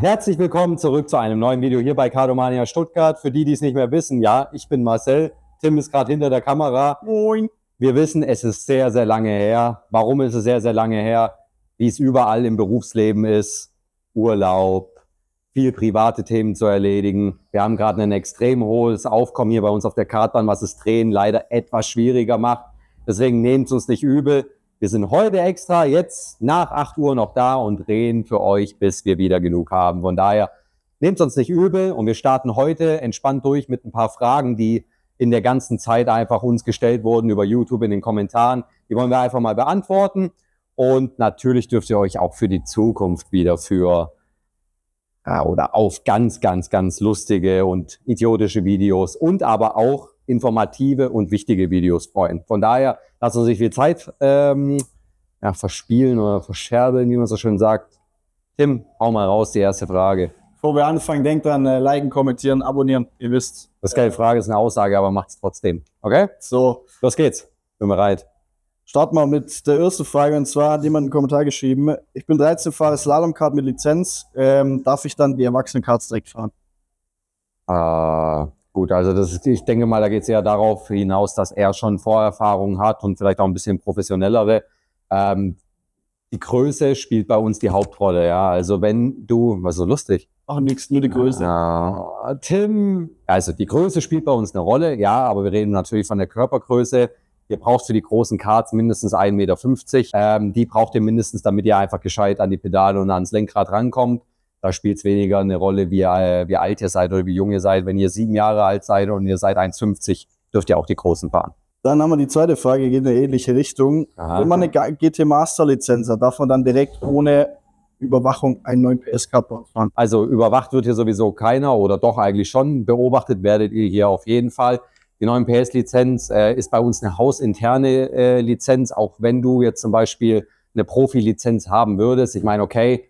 Herzlich willkommen zurück zu einem neuen Video hier bei Cardomania Stuttgart. Für die, die es nicht mehr wissen, ja, ich bin Marcel. Tim ist gerade hinter der Kamera. Moin. Wir wissen, es ist sehr, sehr lange her. Warum ist es sehr, sehr lange her? Wie es überall im Berufsleben ist. Urlaub, viel private Themen zu erledigen. Wir haben gerade ein extrem hohes Aufkommen hier bei uns auf der Kartbahn, was es Drehen leider etwas schwieriger macht. Deswegen nehmt es uns nicht übel. Wir sind heute extra jetzt nach 8 Uhr noch da und drehen für euch, bis wir wieder genug haben. Von daher nehmt uns nicht übel und wir starten heute entspannt durch mit ein paar Fragen, die in der ganzen Zeit einfach uns gestellt wurden über YouTube in den Kommentaren. Die wollen wir einfach mal beantworten. Und natürlich dürft ihr euch auch für die Zukunft wieder für ja, oder auf ganz, ganz, ganz lustige und idiotische Videos und aber auch informative und wichtige Videos freuen. Von daher lassen Sie sich viel Zeit ähm, ja, verspielen oder verscherbeln, wie man so schön sagt. Tim, hau mal raus, die erste Frage. Bevor wir anfangen, denkt an äh, liken, kommentieren, abonnieren, ihr wisst. Das ist keine Frage, ist eine Aussage, aber macht es trotzdem. Okay? So. Los geht's. Bin bereit. Starten wir mit der ersten Frage und zwar hat jemand einen Kommentar geschrieben. Ich bin 13, fahre Slalomkart mit Lizenz. Ähm, darf ich dann die Erwachsenenkarts direkt fahren? Äh, Gut, also das, ich denke mal, da geht es eher darauf hinaus, dass er schon Vorerfahrungen hat und vielleicht auch ein bisschen professionellere. Ähm, die Größe spielt bei uns die Hauptrolle, ja. Also wenn du, was so lustig. Ach nix, nur die Größe. Ja, Tim, also die Größe spielt bei uns eine Rolle, ja, aber wir reden natürlich von der Körpergröße. Ihr braucht für die großen Karts mindestens 1,50 Meter. Ähm, die braucht ihr mindestens, damit ihr einfach gescheit an die Pedale und ans Lenkrad rankommt. Da spielt es weniger eine Rolle, wie, wie alt ihr seid oder wie jung ihr seid. Wenn ihr sieben Jahre alt seid und ihr seid 1,50, dürft ihr auch die Großen fahren. Dann haben wir die zweite Frage, geht in eine ähnliche Richtung. Aha. Wenn man eine GT Master Lizenz hat, darf man dann direkt ohne Überwachung einen neuen ps Cup fahren? Also überwacht wird hier sowieso keiner oder doch eigentlich schon. Beobachtet werdet ihr hier auf jeden Fall. Die 9 PS-Lizenz äh, ist bei uns eine hausinterne äh, Lizenz, auch wenn du jetzt zum Beispiel eine Profi-Lizenz haben würdest. Ich meine, okay,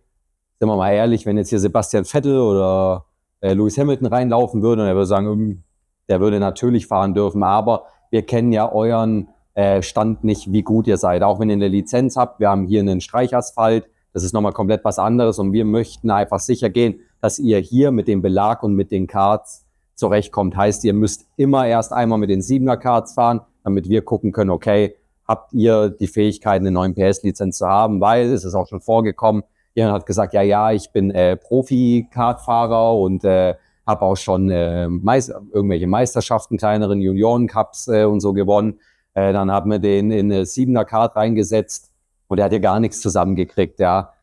sind wir mal ehrlich, wenn jetzt hier Sebastian Vettel oder äh, Lewis Hamilton reinlaufen würde und er würde sagen, ähm, der würde natürlich fahren dürfen, aber wir kennen ja euren äh, Stand nicht, wie gut ihr seid. Auch wenn ihr eine Lizenz habt, wir haben hier einen Streichasphalt, das ist nochmal komplett was anderes und wir möchten einfach sicher gehen, dass ihr hier mit dem Belag und mit den Karts zurechtkommt. Heißt, ihr müsst immer erst einmal mit den 7er Karts fahren, damit wir gucken können, okay, habt ihr die Fähigkeit, eine 9 PS-Lizenz zu haben, weil es ist auch schon vorgekommen, Jemand hat gesagt, ja, ja, ich bin äh, Profi-Kartfahrer und äh, habe auch schon äh, Meist irgendwelche Meisterschaften, kleineren Junioren-Cups äh, und so gewonnen. Äh, dann haben wir den in eine Siebener-Kart reingesetzt und er hat ja gar nichts zusammengekriegt, ja.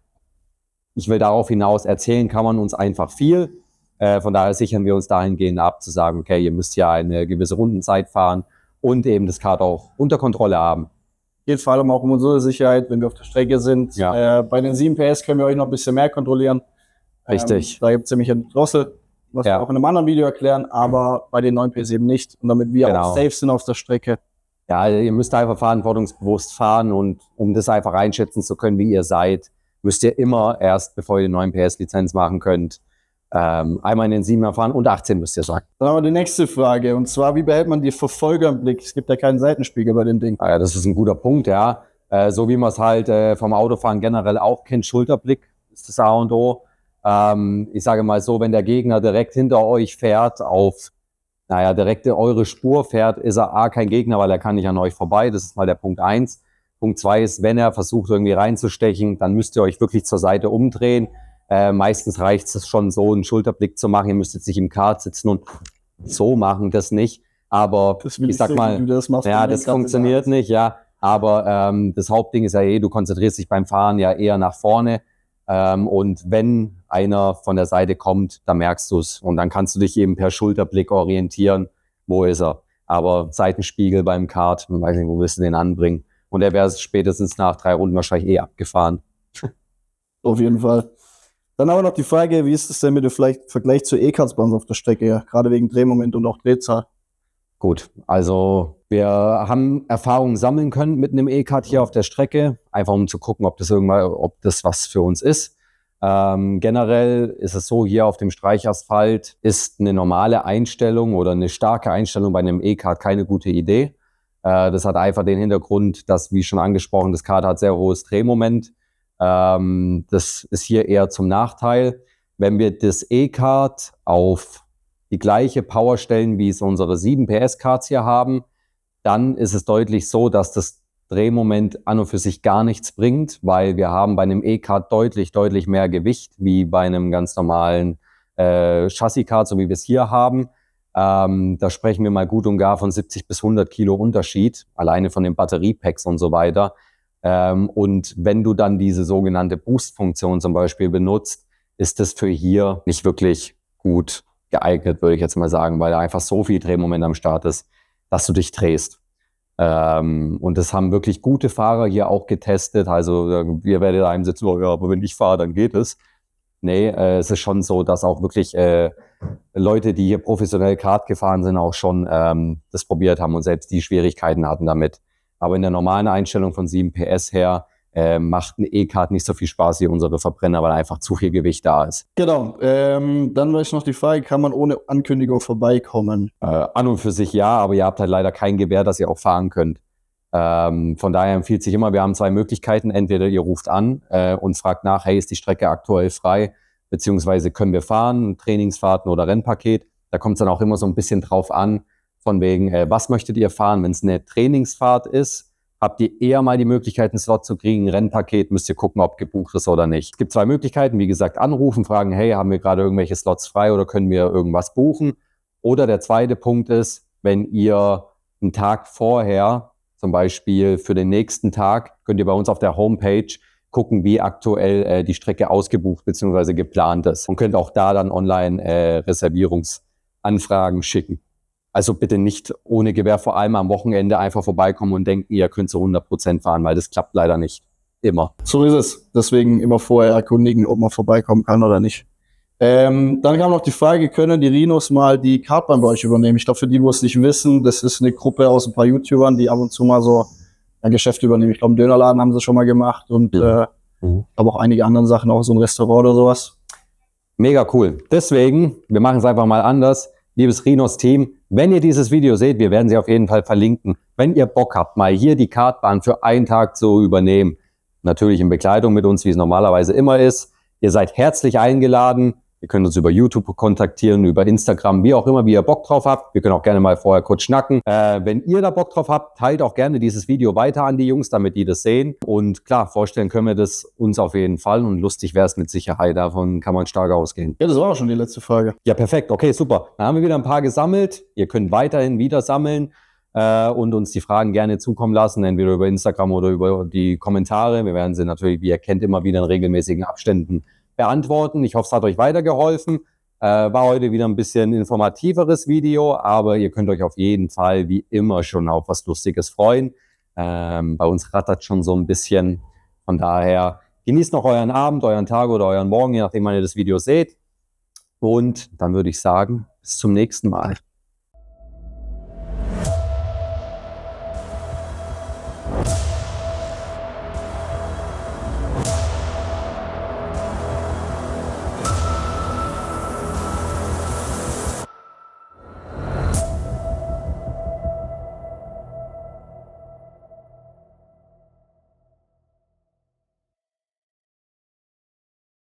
Ich will darauf hinaus, erzählen kann man uns einfach viel. Äh, von daher sichern wir uns dahingehend ab, zu sagen, okay, ihr müsst ja eine gewisse Rundenzeit fahren und eben das Kart auch unter Kontrolle haben. Geht vor allem auch um unsere Sicherheit, wenn wir auf der Strecke sind. Ja. Äh, bei den 7 PS können wir euch noch ein bisschen mehr kontrollieren. Richtig. Ähm, da gibt es nämlich einen Drossel, was ja. wir auch in einem anderen Video erklären, aber bei den 9 PS eben nicht. Und damit wir genau. auch safe sind auf der Strecke. Ja, ihr müsst einfach verantwortungsbewusst fahren und um das einfach einschätzen zu können, wie ihr seid, müsst ihr immer erst, bevor ihr die 9 PS Lizenz machen könnt, ähm, einmal in den Siebener fahren und 18 müsst ihr sagen. Dann haben wir die nächste Frage und zwar, wie behält man die Verfolger im Blick? Es gibt ja keinen Seitenspiegel bei dem Ding. Ah, ja, das ist ein guter Punkt, ja. Äh, so wie man es halt äh, vom Autofahren generell auch kennt, Schulterblick ist das A und O. Ähm, ich sage mal so, wenn der Gegner direkt hinter euch fährt auf naja, direkt eure Spur fährt, ist er A, kein Gegner, weil er kann nicht an euch vorbei. Das ist mal der Punkt 1. Punkt 2 ist, wenn er versucht, irgendwie reinzustechen, dann müsst ihr euch wirklich zur Seite umdrehen äh, meistens reicht es schon so, einen Schulterblick zu machen. Ihr müsst jetzt nicht im Kart sitzen und so machen, das nicht. Aber das ich sag so, mal, das machst, ja, das funktioniert nicht, ja. Aber ähm, das Hauptding ist ja eh, du konzentrierst dich beim Fahren ja eher nach vorne. Ähm, und wenn einer von der Seite kommt, dann merkst du es. Und dann kannst du dich eben per Schulterblick orientieren, wo ist er. Aber Seitenspiegel beim Kart, man weiß nicht, wo willst du den anbringen. Und er wäre spätestens nach drei Runden wahrscheinlich eh abgefahren. Auf jeden Fall. Dann aber noch die Frage, wie ist es denn mit dem Vergleich zu E-Karts-Bahns auf der Strecke, gerade wegen Drehmoment und auch Drehzahl? Gut, also wir haben Erfahrungen sammeln können mit einem E-Kart hier auf der Strecke, einfach um zu gucken, ob das irgendwann, ob das was für uns ist. Ähm, generell ist es so, hier auf dem Streichasphalt ist eine normale Einstellung oder eine starke Einstellung bei einem E-Kart keine gute Idee. Äh, das hat einfach den Hintergrund, dass, wie schon angesprochen, das Kart hat sehr hohes Drehmoment ähm, das ist hier eher zum Nachteil. Wenn wir das E-Card auf die gleiche Power stellen, wie es unsere 7 PS-Cards hier haben, dann ist es deutlich so, dass das Drehmoment an und für sich gar nichts bringt, weil wir haben bei einem E-Card deutlich, deutlich mehr Gewicht wie bei einem ganz normalen äh, Chassis-Card, so wie wir es hier haben. Ähm, da sprechen wir mal gut und gar von 70 bis 100 Kilo Unterschied, alleine von den Batteriepacks und so weiter. Ähm, und wenn du dann diese sogenannte Boost-Funktion zum Beispiel benutzt, ist das für hier nicht wirklich gut geeignet, würde ich jetzt mal sagen, weil da einfach so viel Drehmoment am Start ist, dass du dich drehst. Ähm, und das haben wirklich gute Fahrer hier auch getestet. Also äh, ihr werdet da einem sitzen, oh ja, aber wenn ich fahre, dann geht es. Nee, äh, es ist schon so, dass auch wirklich äh, Leute, die hier professionell Kart gefahren sind, auch schon ähm, das probiert haben und selbst die Schwierigkeiten hatten damit aber in der normalen Einstellung von 7 PS her äh, macht ein E-Card nicht so viel Spaß wie unsere Verbrenner, weil einfach zu viel Gewicht da ist. Genau. Ähm, dann war ich noch die Frage, kann man ohne Ankündigung vorbeikommen? Äh, an und für sich ja, aber ihr habt halt leider kein Gewehr, das ihr auch fahren könnt. Ähm, von daher empfiehlt sich immer, wir haben zwei Möglichkeiten. Entweder ihr ruft an äh, und fragt nach, hey, ist die Strecke aktuell frei? Beziehungsweise können wir fahren, Trainingsfahrten oder Rennpaket. Da kommt es dann auch immer so ein bisschen drauf an, von wegen, äh, was möchtet ihr fahren, wenn es eine Trainingsfahrt ist, habt ihr eher mal die Möglichkeit, einen Slot zu kriegen. Ein Rennpaket müsst ihr gucken, ob gebucht ist oder nicht. Es gibt zwei Möglichkeiten, wie gesagt, anrufen, fragen, hey, haben wir gerade irgendwelche Slots frei oder können wir irgendwas buchen? Oder der zweite Punkt ist, wenn ihr einen Tag vorher, zum Beispiel für den nächsten Tag, könnt ihr bei uns auf der Homepage gucken, wie aktuell äh, die Strecke ausgebucht bzw. geplant ist und könnt auch da dann online äh, Reservierungsanfragen schicken. Also bitte nicht ohne Gewehr vor allem am Wochenende einfach vorbeikommen und denken, ihr könnt zu 100 fahren, weil das klappt leider nicht. Immer. So ist es. Deswegen immer vorher erkundigen, ob man vorbeikommen kann oder nicht. Ähm, dann kam noch die Frage, können die Rinos mal die Kartbahn bei euch übernehmen? Ich glaube, für die, die es nicht wissen, das ist eine Gruppe aus ein paar YouTubern, die ab und zu mal so ein Geschäft übernehmen. Ich glaube, einen Dönerladen haben sie schon mal gemacht und ja. äh, mhm. aber auch einige andere Sachen, auch so ein Restaurant oder sowas. Mega cool. Deswegen, wir machen es einfach mal anders liebes Rhinos-Team, wenn ihr dieses Video seht, wir werden sie auf jeden Fall verlinken. Wenn ihr Bock habt, mal hier die Kartbahn für einen Tag zu übernehmen, natürlich in Begleitung mit uns, wie es normalerweise immer ist. Ihr seid herzlich eingeladen. Ihr könnt uns über YouTube kontaktieren, über Instagram, wie auch immer, wie ihr Bock drauf habt. Wir können auch gerne mal vorher kurz schnacken. Äh, wenn ihr da Bock drauf habt, teilt auch gerne dieses Video weiter an die Jungs, damit die das sehen. Und klar, vorstellen können wir das uns auf jeden Fall. Und lustig wäre es mit Sicherheit. Davon kann man stark ausgehen. Ja, das war auch schon die letzte Frage. Ja, perfekt. Okay, super. Dann haben wir wieder ein paar gesammelt. Ihr könnt weiterhin wieder sammeln äh, und uns die Fragen gerne zukommen lassen, entweder über Instagram oder über die Kommentare. Wir werden sie natürlich, wie ihr kennt, immer wieder in regelmäßigen Abständen beantworten. Ich hoffe, es hat euch weitergeholfen. Äh, war heute wieder ein bisschen informativeres Video, aber ihr könnt euch auf jeden Fall wie immer schon auf was Lustiges freuen. Ähm, bei uns rattert schon so ein bisschen. Von daher genießt noch euren Abend, euren Tag oder euren Morgen, je nachdem, wann ihr das Video seht. Und dann würde ich sagen, bis zum nächsten Mal.